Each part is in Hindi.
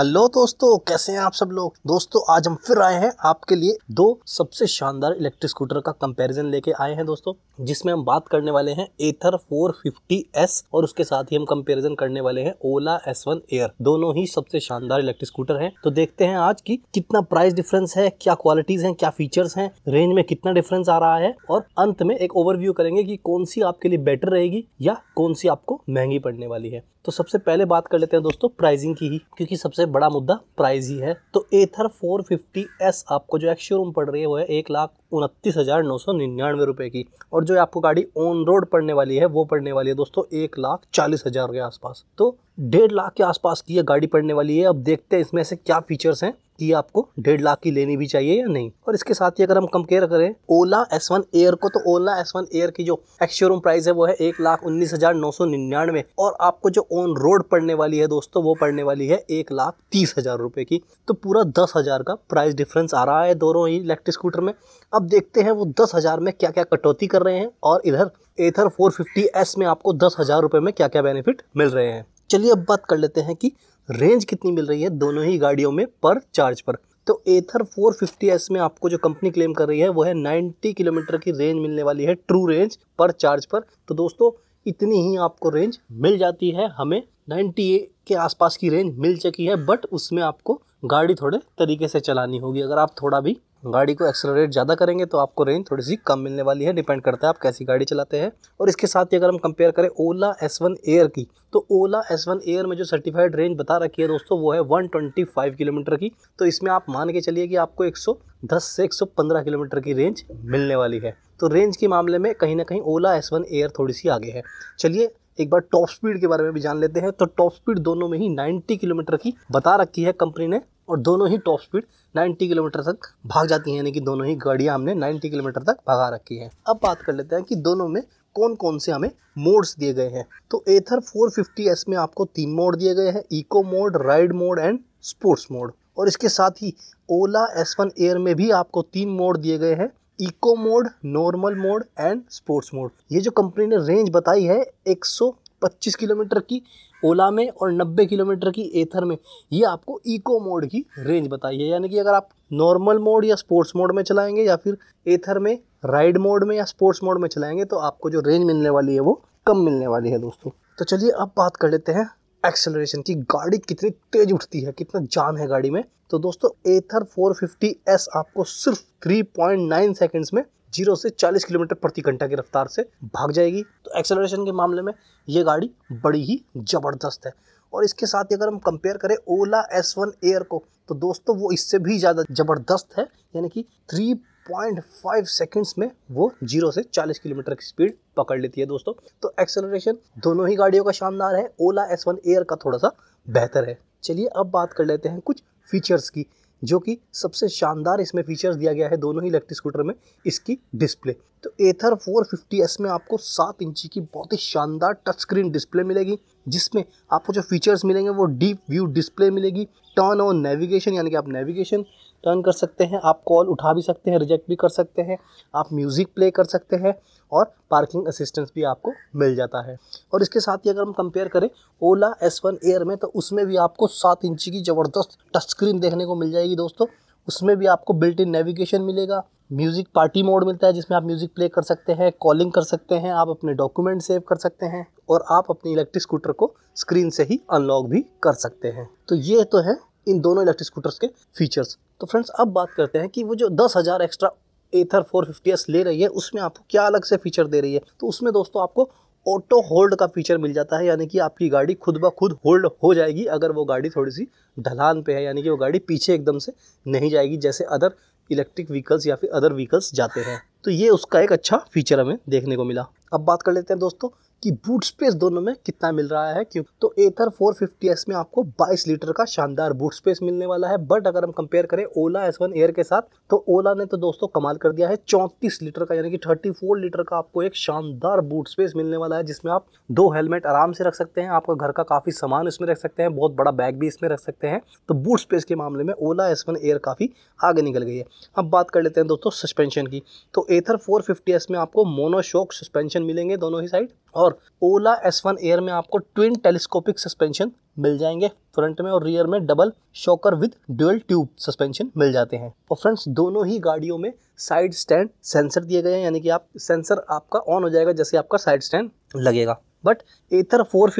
हेलो दोस्तों कैसे हैं आप सब लोग दोस्तों आज हम फिर आए हैं आपके लिए दो सबसे शानदार इलेक्ट्रिक स्कूटर का कंपैरिजन लेके आए हैं दोस्तों जिसमें हम बात करने वाले हैं एथर 450s और उसके साथ ही हम कंपैरिजन करने वाले हैं ओला S1 एयर दोनों ही सबसे शानदार इलेक्ट्रिक स्कूटर हैं तो देखते हैं आज की कितना प्राइस डिफरेंस है क्या क्वालिटीज हैं क्या फीचर्स हैं रेंज में कितना डिफरेंस आ रहा है और अंत में एक ओवरव्यू करेंगे की कौन सी आपके लिए बेटर रहेगी या कौन सी आपको महंगी पड़ने वाली है तो सबसे पहले बात कर लेते हैं दोस्तों प्राइसिंग की ही क्योंकि सबसे बड़ा मुद्दा प्राइस ही है तो एथर 450s आपको जो शोरूम पड़ रही है वो है एक लाख उनतीस हज़ार नौ सौ निन्यानवे रुपये की और जो आपको गाड़ी ऑन रोड पड़ने वाली है वो पड़ने वाली है दोस्तों एक लाख चालीस हज़ार के आसपास तो डेढ़ लाख के आसपास की ये गाड़ी पड़ने वाली है अब देखते हैं इसमें से क्या फीचर्स हैं ये आपको डेढ़ लाख की लेनी भी चाहिए या नहीं और इसके साथ ही अगर हम कंपेयर करें ओला एस वन एयर को तो ओला एस वन एयर की जो एक्सोरूम प्राइस है वो है एक लाख उन्नीस हजार नौ सौ निन्यानवे और आपको जो ऑन रोड पड़ने वाली है दोस्तों वो पड़ने वाली है एक लाख तीस हजार रुपए की तो पूरा दस हजार का प्राइस डिफरेंस आ रहा है दोनों ही इलेक्ट्रिक स्कूटर में अब देखते हैं वो दस हजार में क्या क्या कटौती कर रहे हैं और इधर एथर फोर फिफ्टी एस में आपको दस हजार रुपए में क्या क्या बेनिफिट मिल रहे हैं चलिए अब बात कर लेते हैं कि रेंज कितनी मिल रही है दोनों ही गाड़ियों में पर चार्ज पर तो एथर 450s में आपको जो कंपनी क्लेम कर रही है वो है 90 किलोमीटर की रेंज मिलने वाली है ट्रू रेंज पर चार्ज पर तो दोस्तों इतनी ही आपको रेंज मिल जाती है हमें 98 के आसपास की रेंज मिल चुकी है बट उसमें आपको गाड़ी थोड़े तरीके से चलानी होगी अगर आप थोड़ा भी गाड़ी को एक्सेलरेट ज़्यादा करेंगे तो आपको रेंज थोड़ी सी कम मिलने वाली है डिपेंड करता है आप कैसी गाड़ी चलाते हैं और इसके साथ ही अगर हम कंपेयर करें ओला एस वन एयर की तो ओला एस वन एयर में जो सर्टिफाइड रेंज बता रखी है दोस्तों वो है 125 किलोमीटर की तो इसमें आप मान के चलिए कि आपको 110 से 115 किलोमीटर की रेंज मिलने वाली है तो रेंज के मामले में कहीं ना कहीं ओला एस वन एयर थोड़ी सी आगे है चलिए एक बार टॉप स्पीड के बारे में भी जान लेते हैं तो टॉप स्पीड दोनों में ही 90 किलोमीटर की बता रखी है कंपनी ने और दोनों ही टॉप स्पीड 90 किलोमीटर तक भाग जाती हैं यानी कि दोनों ही गाड़ियां हमने 90 किलोमीटर तक भगा रखी हैं अब बात कर लेते हैं कि दोनों में कौन कौन से हमें मोड्स दिए गए हैं तो एथर फोर में आपको तीन मोड दिए गए हैं eco mode ride mode and sports mode और इसके साथ ही ओला एस एयर में भी आपको तीन मोड दिए गए हैं eco mode normal mode and sports mode ये जो कंपनी ने रेंज बताई है पच्चीस किलोमीटर की ओला में और नब्बे किलोमीटर की एथर में ये आपको इको मोड की रेंज बताई है यानी कि अगर आप नॉर्मल मोड या स्पोर्ट्स मोड में चलाएंगे या फिर एथर में राइड मोड में या स्पोर्ट्स मोड में चलाएंगे तो आपको जो रेंज मिलने वाली है वो कम मिलने वाली है दोस्तों तो चलिए अब बात कर लेते हैं एक्सेलरेशन की गाड़ी कितनी तेज उठती है कितना जाम है गाड़ी में तो दोस्तों एथर 450s आपको सिर्फ 3.9 सेकंड्स में जीरो से चालीस किलोमीटर प्रति घंटा की रफ्तार से भाग जाएगी तो एक्सेलरेशन के मामले में ये गाड़ी बड़ी ही ज़बरदस्त है और इसके साथ ही अगर हम कंपेयर करें ओला एस वन एयर को तो दोस्तों वो इससे भी ज़्यादा ज़बरदस्त है यानी कि थ्री पॉइंट फाइव सेकेंड्स में वो जीरो से चालीस किलोमीटर की स्पीड पकड़ लेती है दोस्तों तो एक्सेलरेशन दोनों ही गाड़ियों का शानदार है ओला एस वन एयर का थोड़ा सा बेहतर है चलिए अब बात कर लेते हैं कुछ फीचर्स की जो कि सबसे शानदार इसमें फीचर्स दिया गया है दोनों ही इलेक्ट्रिक स्कूटर में इसकी डिस्प्ले तो एथर फोर में आपको सात इंची की बहुत ही शानदार टच स्क्रीन डिस्प्ले मिलेगी जिसमें आपको जो फीचर्स मिलेंगे वो डीप व्यू डिस्प्ले मिलेगी टर्न ऑन नेविगेशन यानी कि आप नेविगेशन टर्न कर सकते हैं आप कॉल उठा भी सकते हैं रिजेक्ट भी कर सकते हैं आप म्यूज़िक प्ले कर सकते हैं और पार्किंग असिस्टेंस भी आपको मिल जाता है और इसके साथ ही अगर हम कंपेयर करें ओला एस वन एयर में तो उसमें भी आपको सात इंची की ज़बरदस्त टच स्क्रीन देखने को मिल जाएगी दोस्तों उसमें भी आपको बिल्ट इन नेविगेशन मिलेगा म्यूज़िक पार्टी मोड मिलता है जिसमें आप म्यूज़िक प्ले कर सकते हैं कॉलिंग कर सकते हैं आप अपने डॉक्यूमेंट सेव कर सकते हैं और आप अपने इलेक्ट्रिक स्कूटर को स्क्रीन से ही अनलॉक भी कर सकते हैं तो ये तो है इन दोनों इलेक्ट्रिक स्कूटर्स के फीचर्स तो फ्रेंड्स अब बात करते हैं कि वो जो दस हज़ार extra Ather four fifty S ले रही है उसमें आपको क्या अलग से फीचर दे रही है तो उसमें दोस्तों आपको ऑटो होल्ड का फीचर मिल जाता है यानी कि आपकी गाड़ी खुद ब खुद होल्ड हो जाएगी अगर वो गाड़ी थोड़ी सी ढलान पे है यानी कि वो गाड़ी पीछे एकदम से नहीं जाएगी जैसे अदर इलेक्ट्रिक व्हीकल्स या फिर अदर व्हीकल्स जाते हैं तो ये उसका एक अच्छा फीचर हमें देखने को मिला अब बात कर लेते हैं दोस्तों कि बूट स्पेस दोनों में कितना मिल रहा है क्यों तो एथर फोर में आपको 22 लीटर का शानदार बूट स्पेस मिलने वाला है बट अगर हम कंपेयर करें ओला एस वन एयर के साथ तो ओला ने तो दोस्तों कमाल कर दिया है 34 लीटर का यानी कि 34 लीटर का आपको एक शानदार बूट स्पेस मिलने वाला है जिसमें आप दो हेलमेट आराम से रख सकते हैं आपका घर का काफ़ी सामान इसमें रख सकते हैं बहुत बड़ा बैग भी इसमें रख सकते हैं तो बूट स्पेस के मामले में ओला एस वन एयर काफ़ी आगे निकल गई है अब बात कर लेते हैं दोस्तों सस्पेंशन की तो एथर फोर में आपको मोनोशोक सस्पेंशन मिलेंगे दोनों ही साइड और ओला एस वन एयर में आपको ट्विन टेलीस्कोपिक सस्पेंशन मिल जाएंगे फ्रंट में और रियर में double shocker with dual tube suspension मिल जाते हैं और फ्रेंड्स दोनों ही गाड़ियों में साइड स्टैंड सेंसर दिए गए हैं यानी कि आप सेंसर आपका ऑन हो जाएगा जैसे आपका साइड स्टैंड लगेगा बट एथर फोर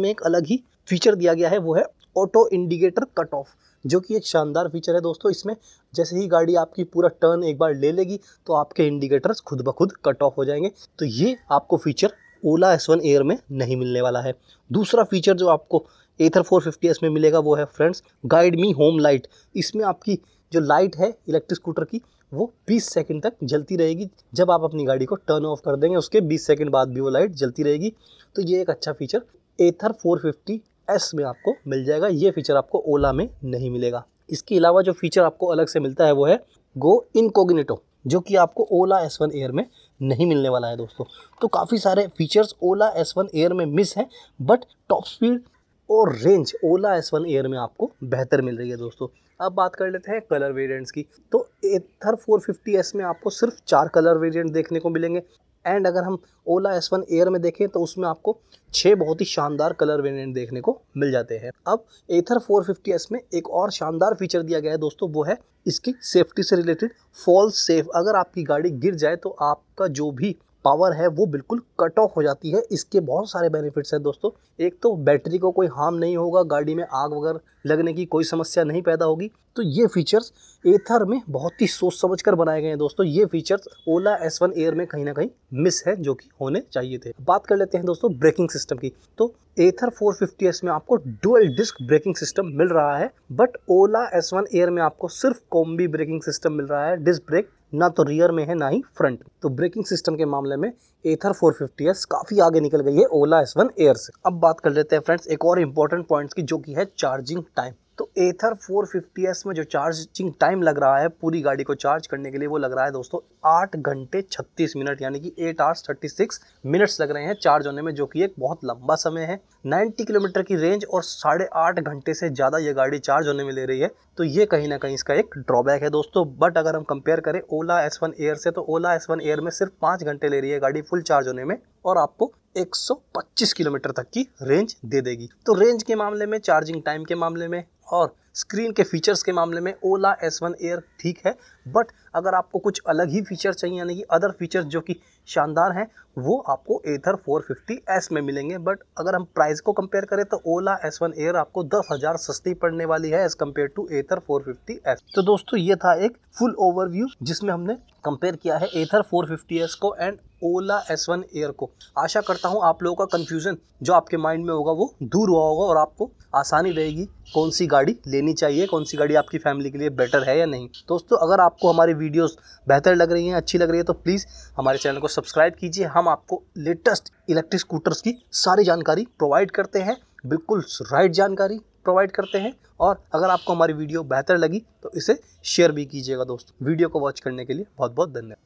में एक अलग ही फीचर दिया गया है वो है ऑटो इंडिकेटर कट ऑफ जो कि एक शानदार फीचर है दोस्तों इसमें जैसे ही गाड़ी आपकी पूरा टर्न एक बार ले लेगी तो आपके इंडिकेटर्स खुद ब खुद कट ऑफ हो जाएंगे तो ये आपको feature Ola S one air में नहीं मिलने वाला है दूसरा फीचर जो आपको एथर फोर फिफ्टी एस में मिलेगा वो है friends guide me home light इसमें आपकी जो लाइट है इलेक्ट्रिक स्कूटर की वो 20 सेकंड तक जलती रहेगी जब आप अपनी गाड़ी को टर्न ऑफ कर देंगे उसके 20 सेकंड बाद भी वो लाइट जलती रहेगी तो ये एक अच्छा फीचर एथर 450 एस में आपको मिल जाएगा ये फीचर आपको ओला में नहीं मिलेगा इसके अलावा जो फीचर आपको अलग से मिलता है वो है गो इनकोगिनेटो जो कि आपको ओला एस वन एयर में नहीं मिलने वाला है दोस्तों तो काफ़ी सारे features Ola S one air में मिस हैं बट टॉप स्पीड और range Ola S one air में आपको बेहतर मिल रही है दोस्तों अब बात कर लेते हैं कलर वेरिएंट्स की तो एथर 450s में आपको सिर्फ चार कलर वेरिएंट देखने को मिलेंगे एंड अगर हम ओला एस वन एयर में देखें तो उसमें आपको छः बहुत ही शानदार कलर वेरिएंट देखने को मिल जाते हैं अब एथर 450s में एक और शानदार फीचर दिया गया है दोस्तों वो है इसकी सेफ्टी से रिलेटेड फॉल सेफ अगर आपकी गाड़ी गिर जाए तो आपका जो भी पावर है वो बिल्कुल कट ऑफ हो जाती है इसके बहुत सारे बेनिफिट्स हैं दोस्तों एक तो बैटरी को कोई हार्म नहीं होगा गाड़ी में आग वगैरह लगने की कोई समस्या नहीं पैदा होगी तो ये फीचर्स एथर में बहुत ही सोच समझ कर बनाए गए हैं दोस्तों ये features Ola S one air में कहीं ना कहीं मिस है जो कि होने चाहिए थे बात कर लेते हैं दोस्तों ब्रेकिंग सिस्टम की तो एथर एस में आपको डुअल डिस्क ब्रेकिंग सिस्टम मिल रहा है but Ola S one air में आपको सिर्फ कॉम्बी ब्रेकिंग सिस्टम मिल रहा है डिस्क ब्रेक ना तो रियर में है ना ही फ्रंट तो ब्रेकिंग सिस्टम के मामले में एथर 450s काफ़ी आगे निकल गई है ओला एस वन एयर से अब बात कर लेते हैं फ्रेंड्स एक और इंपॉर्टेंट पॉइंट्स की जो कि है चार्जिंग टाइम तो एथर 450s में जो चार्जिंग टाइम लग रहा है पूरी गाड़ी को चार्ज करने के लिए वो लग रहा है दोस्तों आठ घंटे छत्तीस मिनट यानी कि eight hours thirty six minutes लग रहे हैं चार्ज होने में जो कि एक बहुत लंबा समय है 90 किलोमीटर की रेंज और साढ़े आठ घंटे से ज़्यादा ये गाड़ी चार्ज होने में ले रही है तो ये कहीं ना कहीं इसका एक ड्रॉबैक है दोस्तों बट अगर हम कंपेयर करें ओला एस वन एयर से तो ओला एस वन एयर में सिर्फ पाँच घंटे ले रही है गाड़ी फुल चार्ज होने में और आपको 125 किलोमीटर तक की रेंज दे देगी तो रेंज के मामले में चार्जिंग टाइम के मामले में और स्क्रीन के फीचर्स के मामले में ओला एस वन एयर ठीक है बट अगर आपको कुछ अलग ही फीचर चाहिए यानी कि अदर फीचर्स जो कि शानदार हैं वो आपको एथर 450s में मिलेंगे बट अगर हम प्राइस को कंपेयर करें तो ओला एस वन एयर आपको दस हज़ार सस्ती पड़ने वाली है as compare to ether 450s तो दोस्तों ये था एक फुल ओवरव्यू जिसमें हमने कंपेयर किया है एथर 450s को and Ola S one air को आशा करता हूँ आप लोगों का कन्फ्यूज़न जो आपके माइंड में होगा वो दूर हुआ होगा और आपको आसानी रहेगी कौन सी गाड़ी लेनी चाहिए कौन सी गाड़ी आपकी फैमिली के लिए बेटर है या नहीं दोस्तों अगर आपको हमारी वीडियोस बेहतर लग रही हैं अच्छी लग रही है तो प्लीज़ हमारे चैनल को सब्सक्राइब कीजिए हम आपको लेटेस्ट इलेक्ट्रिक स्कूटर्स की सारी जानकारी प्रोवाइड करते हैं बिल्कुल राइट जानकारी प्रोवाइड करते हैं और अगर आपको हमारी वीडियो बेहतर लगी तो इसे शेयर भी कीजिएगा दोस्तों वीडियो को वॉच करने के लिए बहुत बहुत धन्यवाद